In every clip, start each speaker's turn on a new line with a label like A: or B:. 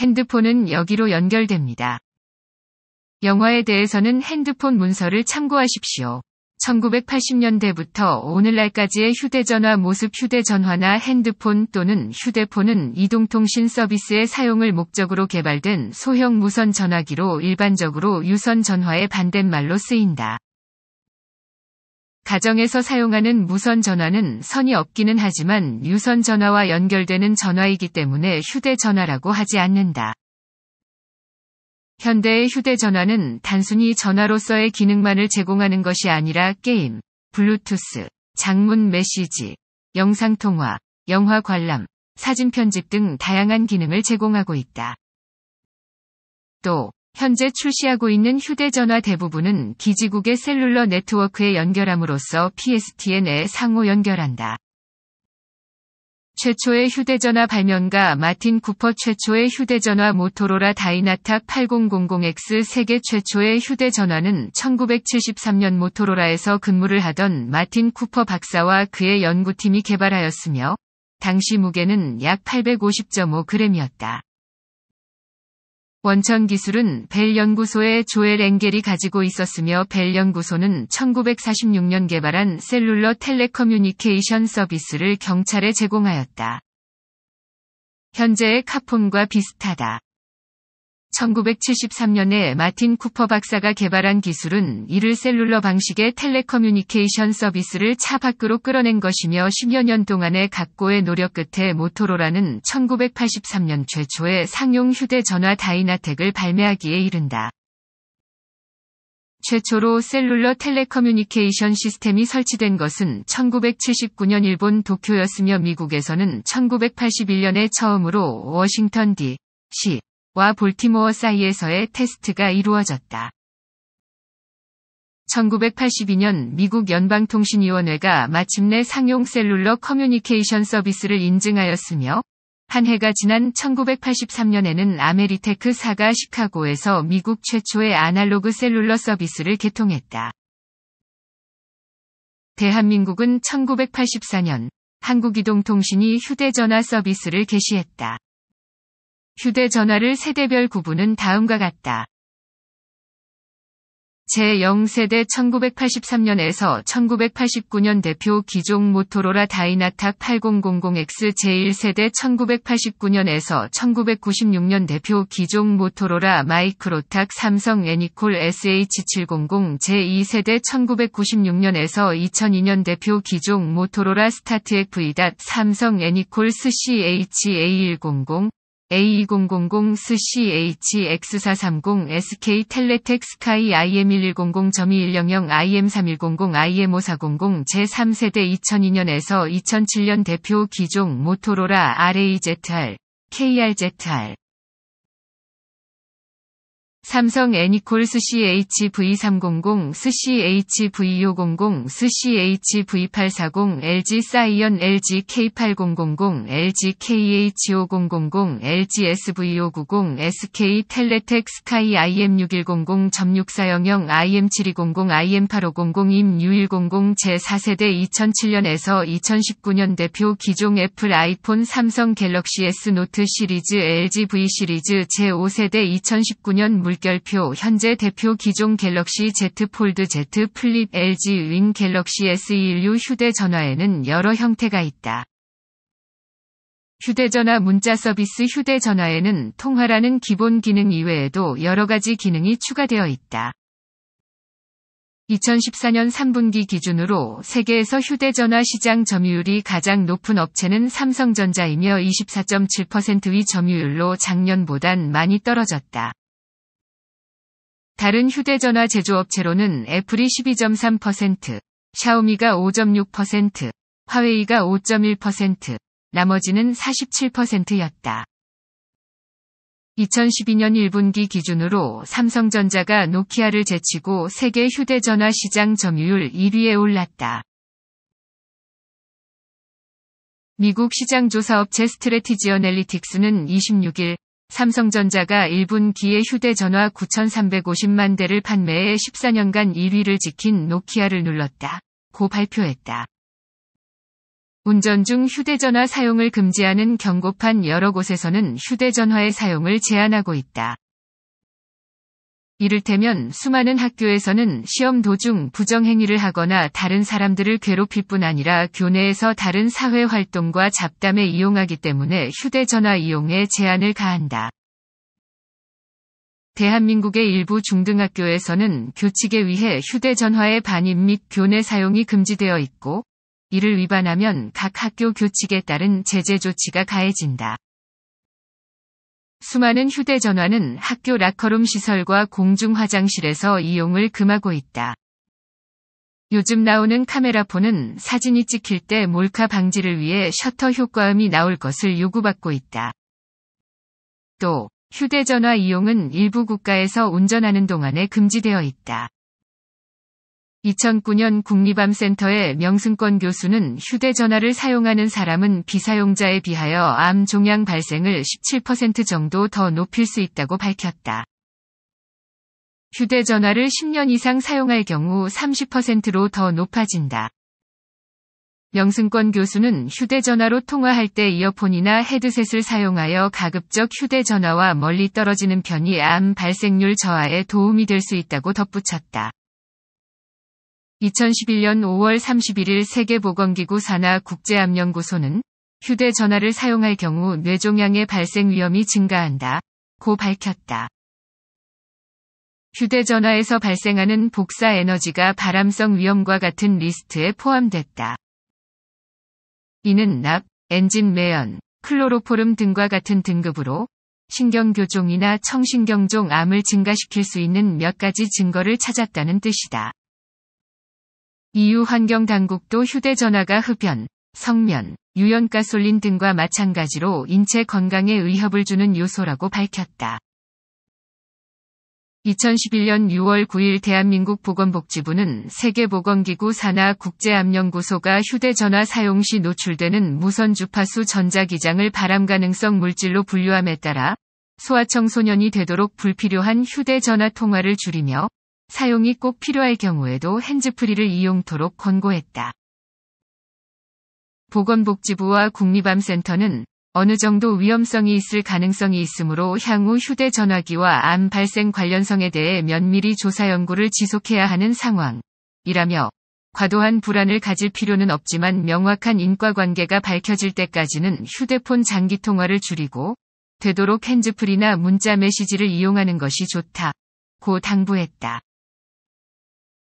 A: 핸드폰은 여기로 연결됩니다. 영화에 대해서는 핸드폰 문서를 참고하십시오. 1980년대부터 오늘날까지의 휴대전화 모습 휴대전화나 핸드폰 또는 휴대폰은 이동통신 서비스의 사용을 목적으로 개발된 소형 무선 전화기로 일반적으로 유선 전화의 반대말로 쓰인다. 가정에서 사용하는 무선 전화는 선이 없기는 하지만 유선 전화와 연결되는 전화이기 때문에 휴대전화라고 하지 않는다. 현대의 휴대전화는 단순히 전화로서의 기능만을 제공하는 것이 아니라 게임, 블루투스, 장문 메시지, 영상통화, 영화 관람, 사진 편집 등 다양한 기능을 제공하고 있다. 또, 현재 출시하고 있는 휴대전화 대부분은 기지국의 셀룰러 네트워크에 연결함으로써 PSTN에 상호 연결한다. 최초의 휴대전화 발명가 마틴 쿠퍼 최초의 휴대전화 모토로라 다이나탁 8000X 세계 최초의 휴대전화는 1973년 모토로라에서 근무를 하던 마틴 쿠퍼 박사와 그의 연구팀이 개발하였으며 당시 무게는 약 850.5g이었다. 원천 기술은 벨 연구소의 조엘 앵겔이 가지고 있었으며 벨 연구소는 1946년 개발한 셀룰러 텔레커뮤니케이션 서비스를 경찰에 제공하였다. 현재의 카폰과 비슷하다. 1973년에 마틴 쿠퍼 박사가 개발한 기술은 이를 셀룰러 방식의 텔레커뮤니케이션 서비스를 차 밖으로 끌어낸 것이며 10여 년 동안의 각고의 노력 끝에 모토로라는 1983년 최초의 상용 휴대전화 다이나텍을 발매하기에 이른다. 최초로 셀룰러 텔레커뮤니케이션 시스템이 설치된 것은 1979년 일본 도쿄였으며 미국에서는 1981년에 처음으로 워싱턴 D.C. 와 볼티모어 사이에서의 테스트가 이루어졌다. 1982년 미국 연방통신위원회가 마침내 상용 셀룰러 커뮤니케이션 서비스를 인증하였으며 한 해가 지난 1983년에는 아메리테크사가 시카고에서 미국 최초의 아날로그 셀룰러 서비스를 개통했다. 대한민국은 1984년 한국이동통신이 휴대전화 서비스를 개시했다. 휴대전화를 세대별 구분은 다음과 같다. 제0세대 1983년에서 1989년 대표 기종 모토로라 다이나타 8000X 제1세대 1989년에서 1996년 대표 기종 모토로라 마이크로탁 삼성 애니콜 SH700 제2세대 1996년에서 2002년 대표 기종 모토로라 스타트F2. 삼성 애니콜스 CHA100 A2000 SCHX430 SK 텔레텍 스 k 이 i m 1 1 0 1 0 0 IM3100 IM5400 제3세대 2002년에서 2007년 대표 기종 모토로라 RAZR, KRZR 삼성 애니콜 스시 h v 3 0 0스시 h v 5 0 0스시 h v 8 4 0 LG 사이언, LG K8000, LG KH5000, LG SV590, SK 텔레텍 스카이 IM6100, 0640, IM7200, IM8500, i 6 1 0 0 제4세대 2007년에서 2019년 대표 기종 애플 아이폰 삼성 갤럭시 S 노트 시리즈 LG V 시리즈 제5세대 2019년 물 물결표 현재 대표 기종 갤럭시 Z 폴드 Z 플립 LG 윈 갤럭시 S21U e 휴대전화에는 여러 형태가 있다. 휴대전화 문자 서비스 휴대전화에는 통화라는 기본 기능 이외에도 여러 가지 기능이 추가되어 있다. 2014년 3분기 기준으로 세계에서 휴대전화 시장 점유율이 가장 높은 업체는 삼성전자이며 24.7%의 점유율로 작년보단 많이 떨어졌다. 다른 휴대전화 제조업체로는 애플이 12.3%, 샤오미가 5.6%, 화웨이가 5.1%, 나머지는 47%였다. 2012년 1분기 기준으로 삼성전자가 노키아를 제치고 세계 휴대전화 시장 점유율 1위에 올랐다. 미국 시장조사업체 스트레티지 어널리틱스는 26일 삼성전자가 1분 기에 휴대전화 9,350만 대를 판매해 14년간 1위를 지킨 노키아를 눌렀다. 고 발표했다. 운전 중 휴대전화 사용을 금지하는 경고판 여러 곳에서는 휴대전화의 사용을 제한하고 있다. 이를테면 수많은 학교에서는 시험 도중 부정행위를 하거나 다른 사람들을 괴롭힐 뿐 아니라 교내에서 다른 사회 활동과 잡담에 이용하기 때문에 휴대전화 이용에 제한을 가한다. 대한민국의 일부 중등학교에서는 교칙에 의해 휴대전화의 반입 및 교내 사용이 금지되어 있고, 이를 위반하면 각 학교 교칙에 따른 제재 조치가 가해진다. 수많은 휴대전화는 학교 라커룸 시설과 공중 화장실에서 이용을 금하고 있다. 요즘 나오는 카메라폰은 사진이 찍힐 때 몰카 방지를 위해 셔터 효과음이 나올 것을 요구받고 있다. 또 휴대전화 이용은 일부 국가에서 운전하는 동안에 금지되어 있다. 2009년 국립암센터의 명승권 교수는 휴대전화를 사용하는 사람은 비사용자에 비하여 암 종양 발생을 17% 정도 더 높일 수 있다고 밝혔다. 휴대전화를 10년 이상 사용할 경우 30%로 더 높아진다. 명승권 교수는 휴대전화로 통화할 때 이어폰이나 헤드셋을 사용하여 가급적 휴대전화와 멀리 떨어지는 편이 암 발생률 저하에 도움이 될 수 있다고 덧붙였다. 2011년 5월 31일 세계보건기구 산하 국제암연구소는 휴대전화를 사용할 경우 뇌종양의 발생 위험이 증가한다. 고 밝혔다. 휴대전화에서 발생하는 복사 에너지가 바람성 위험과 같은 리스트에 포함됐다. 이는 납, 엔진 매연, 클로로포름 등과 같은 등급으로 신경교종이나 청신경종 암을 증가시킬 수 있는 몇 가지 증거를 찾았다는 뜻이다. 이후 환경당국도 휴대전화가 흡연, 성면, 유연가솔린 등과 마찬가지로 인체 건강에 의협을 주는 요소라고 밝혔다. 2011년 6월 9일 대한민국 보건복지부는 세계보건기구 산하 국제암연구소가 휴대전화 사용 시 노출되는 무선 주파수 전자기장을 발암 가능성 물질로 분류함에 따라 소아청소년이 되도록 불필요한 휴대전화 통화를 줄이며 사용이 꼭 필요할 경우에도 핸즈프리를 이용토록 권고했다. 보건복지부와 국립암센터는 어느 정도 위험성이 있을 가능성이 있으므로 향후 휴대전화기와 암 발생 관련성에 대해 면밀히 조사 연구를 지속해야 하는 상황이라며 과도한 불안을 가질 필요는 없지만 명확한 인과관계가 밝혀질 때까지는 휴대폰 장기 통화를 줄이고 되도록 핸즈프리나 문자 메시지를 이용하는 것이 좋다. 고 당부했다.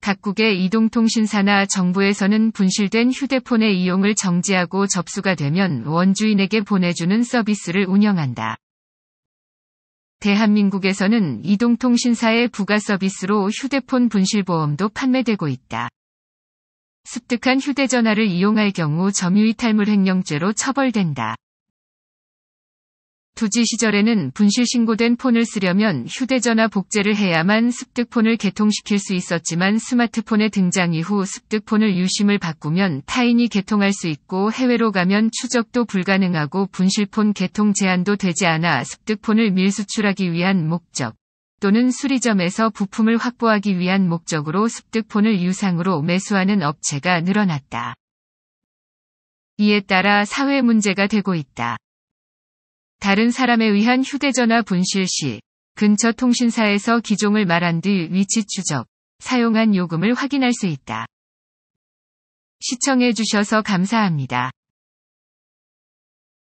A: 각국의 이동통신사나 정부에서는 분실된 휴대폰의 이용을 정지하고 접수가 되면 원주인에게 보내주는 서비스를 운영한다. 대한민국에서는 이동통신사의 부가 서비스로 휴대폰 분실보험도 판매되고 있다. 습득한 휴대전화를 이용할 경우 점유이탈물 횡령죄로 처벌된다. 투지 시절에는 분실 신고된 폰을 쓰려면 휴대전화 복제를 해야만 습득폰을 개통시킬 수 있었지만 스마트폰의 등장 이후 습득폰을 유심을 바꾸면 타인이 개통할 수 있고 해외로 가면 추적도 불가능하고 분실폰 개통 제한도 되지 않아 습득폰을 밀수출하기 위한 목적 또는 수리점에서 부품을 확보하기 위한 목적으로 습득폰을 유상으로 매수하는 업체가 늘어났다. 이에 따라 사회 문제가 되고 있다. 다른 사람에 의한 휴대전화 분실 시 근처 통신사에서 기종을 말한 뒤 위치 추적, 사용한 요금을 확인할 수 있다. 시청해주셔서 감사합니다.